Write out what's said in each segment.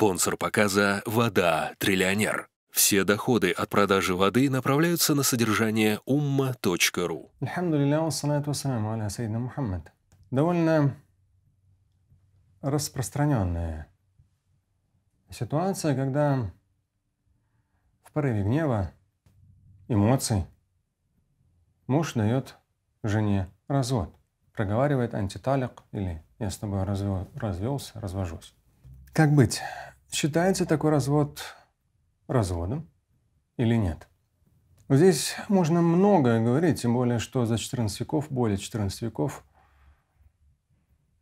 Спонсор показа – вода «Триллионер». Все доходы от продажи воды направляются на содержание umma.ru. Довольно распространенная ситуация, когда в порыве гнева, эмоций муж дает жене развод, проговаривает антиталик или «я с тобой развел, развелся, развожусь». Как быть? Считается такой развод разводом или нет? Здесь можно многое говорить, тем более, что за 14 веков, более 14 веков,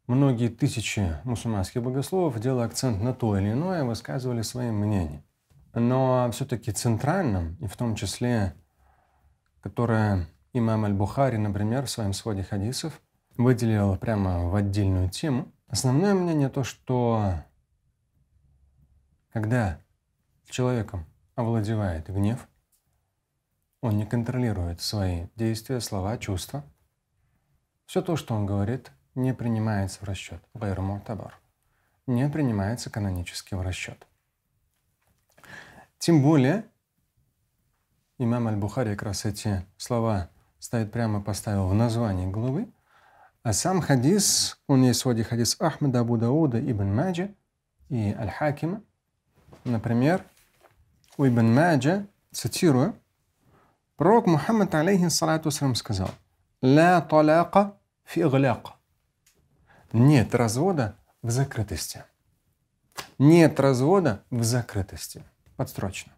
многие тысячи мусульманских богословов, делали акцент на то или иное, высказывали свои мнения. Но все-таки центральным, и в том числе, которое имам Аль-Бухари, например, в своем своде хадисов выделил прямо в отдельную тему, основное мнение то, что когда человеком овладевает гнев, он не контролирует свои действия, слова, чувства. Все то, что он говорит, не принимается в расчет. Байрмур табар. Не принимается канонически в расчет. Тем более, имам Аль-Бухари как раз эти слова ставит прямо, поставил в названии главы, а сам хадис, он есть в хадис Ахмада Абу Дауда, Ибн Маджи и Аль-Хакима – Например, у Ибн Маджа, цитирую, пророк Мухаммад, алейхиссалату вассалам, сказал, «Ла талака фи игляка». Нет развода в закрытости. Нет развода в закрытости. Подстрочно.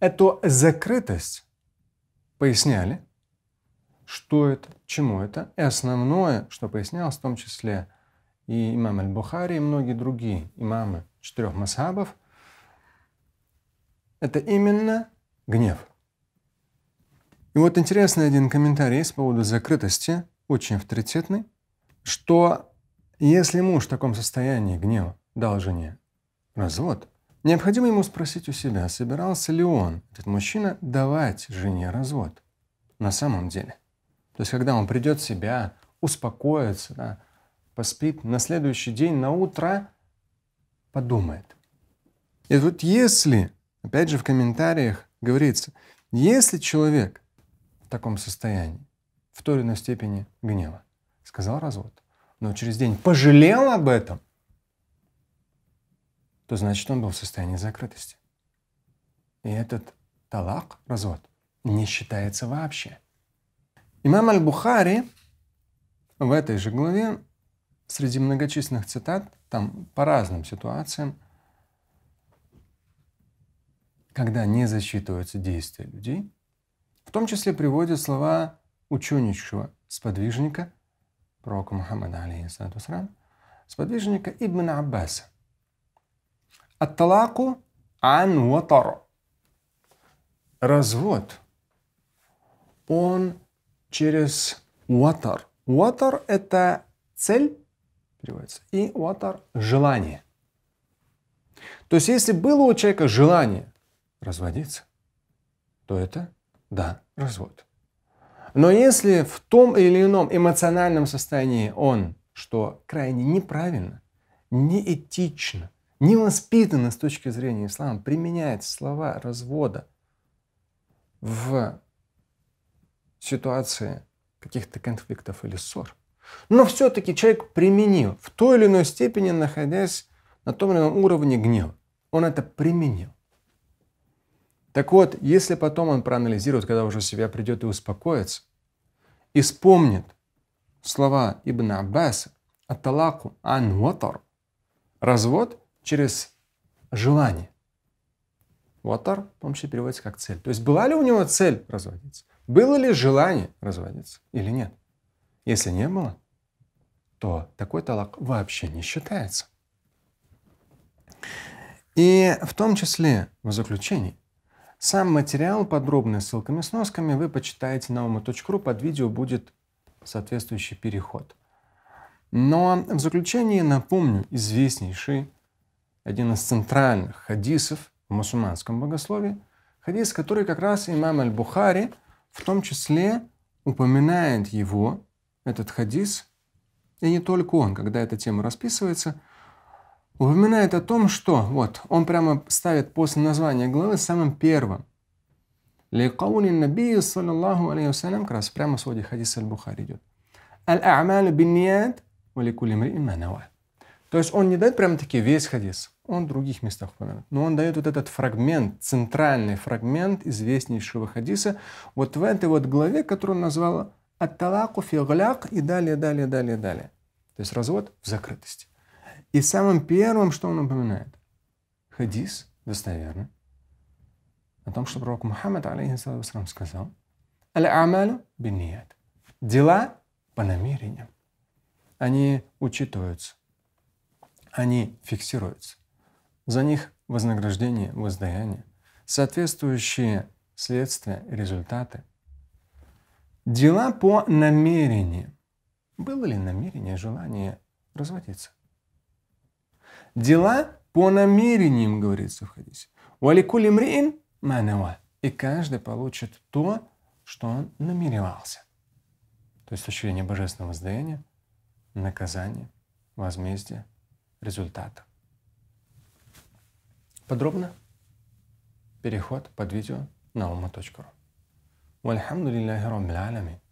Эту закрытость поясняли, что это, чему это. И основное, что пояснялось в том числе и имам Аль-Бухари, и многие другие имамы четырех масхабов – это именно гнев. И вот интересный один комментарий по поводу закрытости, очень авторитетный, что если муж в таком состоянии гнева дал жене развод, необходимо ему спросить у себя, собирался ли он, этот мужчина, давать жене развод на самом деле. То есть, когда он придет в себя, успокоится, да, поспит, на следующий день, на утро подумает. И вот если Опять же, в комментариях говорится, если человек в таком состоянии, в той или иной степени гнева, сказал развод, но через день пожалел об этом, то значит он был в состоянии закрытости. И этот талак, развод, не считается вообще. Имам Аль-Бухари в этой же главе, среди многочисленных цитат, там по разным ситуациям – когда не засчитываются действия людей, в том числе приводят слова ученичшего сподвижника, пророка Мухаммада, алейхиссалату сподвижника Ибн Аббаса. Атталаку ан ватар. Развод. Он через ватар. Ватар – это цель, переводится, и ватар – желание. То есть, если было у человека желание разводиться, то это, да, развод. Но если в том или ином эмоциональном состоянии он, что крайне неправильно, неэтично, невоспитанно с точки зрения ислама, применяет слова развода в ситуации каких-то конфликтов или ссор, но все-таки человек применил, в той или иной степени находясь на том или ином уровне гнева, он это применил. Так вот, если потом он проанализирует, когда уже себя придет и успокоится, и вспомнит слова Ибн Аббаса «Атталаку ан ватар» – развод через желание. Ватар, по переводится как цель. То есть была ли у него цель разводиться? Было ли желание разводиться или нет? Если не было, то такой талак вообще не считается. И в том числе в заключении сам материал, подробный, с ссылками, сносками, вы почитаете на ума.ру, под видео будет соответствующий переход. Но в заключение напомню известнейший, один из центральных хадисов в мусульманском богословии, хадис, который как раз имам Аль-Бухари в том числе упоминает его, этот хадис, и не только он, когда эта тема расписывается – упоминает о том, что вот он прямо ставит после названия главы самым первым. Ликаули набию, саллаллаху алейхи вассалям, как раз прямо в своде хадис аль-Бухари идет. Аль-А'малю бинният, валикули манава. То есть он не дает прямо таки весь хадис, он в других местах упоминает. Но он дает вот этот фрагмент, центральный фрагмент известнейшего хадиса, вот в этой вот главе, которую он назвал «Атталаку фигляк» и далее, далее, далее, далее. То есть развод в закрытости. И самым первым, что он упоминает? Хадис, достоверно, о том, что пророк Мухаммад, алейхиссалам, сказал, «Аль-амалю биният. Дела по намерениям. Они учитываются, они фиксируются. За них вознаграждение, воздаяние, соответствующие следствия, результаты. Дела по намерениям. Было ли намерение, желание разводиться? Дела по намерениям, говорится в хадисе. Валикули мриин манава. И каждый получит то, что он намеревался. То есть осуществление божественного воздаяния, наказание, возмездие, результата. Подробно переход под видео на ума.ру. Вальхамдулиллахи раббил алямин.